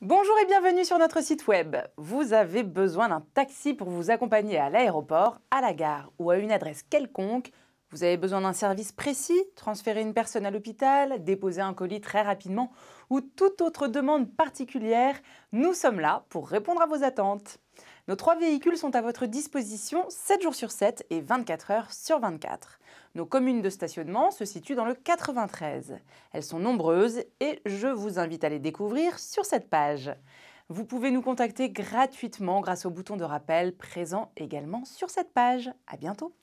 Bonjour et bienvenue sur notre site web. Vous avez besoin d'un taxi pour vous accompagner à l'aéroport, à la gare ou à une adresse quelconque vous avez besoin d'un service précis, transférer une personne à l'hôpital, déposer un colis très rapidement ou toute autre demande particulière, nous sommes là pour répondre à vos attentes. Nos trois véhicules sont à votre disposition 7 jours sur 7 et 24 heures sur 24. Nos communes de stationnement se situent dans le 93. Elles sont nombreuses et je vous invite à les découvrir sur cette page. Vous pouvez nous contacter gratuitement grâce au bouton de rappel présent également sur cette page. À bientôt!